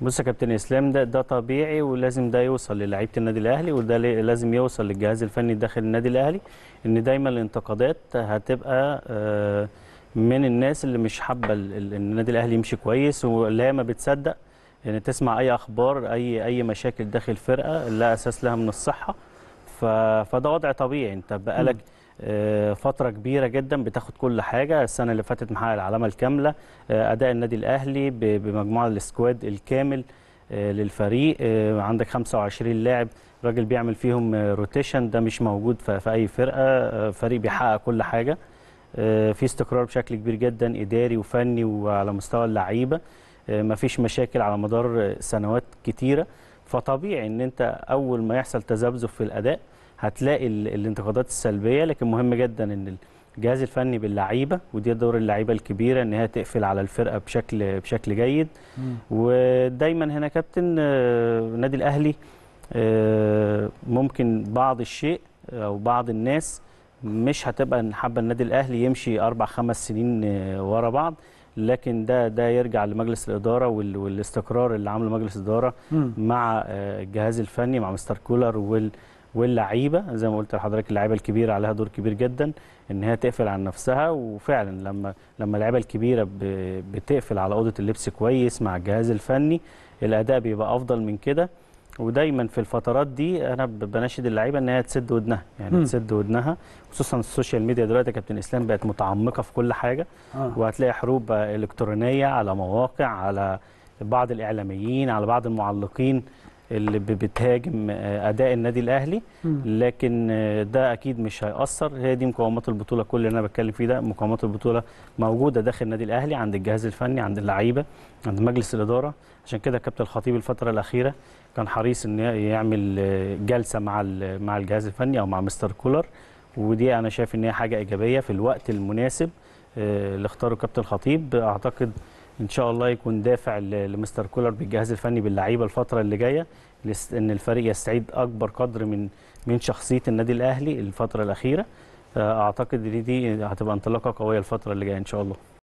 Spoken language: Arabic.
بص يا كابتن اسلام ده ده طبيعي ولازم ده يوصل للعيبه النادي الاهلي وده لازم يوصل للجهاز الفني داخل النادي الاهلي ان دايما الانتقادات هتبقى آه، من الناس اللي مش حابه النادي الاهلي يمشي كويس ولا ما بتصدق يعني تسمع اي اخبار اي اي مشاكل داخل الفرقه لا اساس لها من الصحه فده وضع طبيعي انت بقالك آه، فتره كبيره جدا بتاخد كل حاجه السنه اللي فاتت محقق العلامه الكامله آه، اداء النادي الاهلي بمجموعه السكواد الكامل آه، للفريق عندك 25 لاعب راجل بيعمل فيهم روتيشن ده مش موجود في اي فرقه فريق بيحقق كل حاجه في استقرار بشكل كبير جدا اداري وفني وعلى مستوى اللعيبه مفيش مشاكل على مدار سنوات كتيره فطبيعي ان انت اول ما يحصل تذبذب في الاداء هتلاقي الانتقادات السلبيه لكن مهم جدا ان الجهاز الفني باللعيبه ودي دور اللعيبه الكبيره ان هي تقفل على الفرقه بشكل بشكل جيد ودايما هنا كابتن النادي آه، الاهلي آه، ممكن بعض الشيء او بعض الناس مش هتبقى حابه النادي الاهلي يمشي اربع خمس سنين آه، ورا بعض لكن ده ده يرجع لمجلس الاداره والاستقرار اللي عامله مجلس الاداره مع الجهاز الفني مع مستر كولر وال واللعيبه زي ما قلت لحضرتك اللعيبه الكبيره عليها دور كبير جدا ان هي تقفل عن نفسها وفعلا لما لما اللعيبه الكبيره بتقفل على اوضه اللبس كويس مع الجهاز الفني الاداء بيبقى افضل من كده ودايما في الفترات دي انا بناشد اللعيبه ان هي تسد ودنها يعني م. تسد ودنها خصوصا السوشيال ميديا دلوقتي يا كابتن اسلام بقت متعمقه في كل حاجه آه. وهتلاقي حروب الكترونيه على مواقع على بعض الاعلاميين على بعض المعلقين اللي بتهاجم آه، اداء النادي الاهلي لكن آه، ده اكيد مش هياثر هي دي مقومات البطوله كل اللي انا بتكلم فيه ده مقومات البطوله موجوده داخل النادي الاهلي عند الجهاز الفني عند اللعيبه عند مجلس الاداره عشان كده كابتن الخطيب الفتره الاخيره كان حريص ان يعمل آه، جلسه مع مع الجهاز الفني او مع مستر كولر ودي انا شايف ان هي حاجه ايجابيه في الوقت المناسب اللي اختاره كابتن الخطيب اعتقد ان شاء الله يكون دافع لمستر كولر بالجهاز الفني باللعيبه الفتره اللي جايه ان الفريق يستعيد اكبر قدر من من شخصيه النادي الاهلي الفتره الاخيره اعتقد ان دي هتبقى انطلاقه قويه الفتره اللي جايه ان شاء الله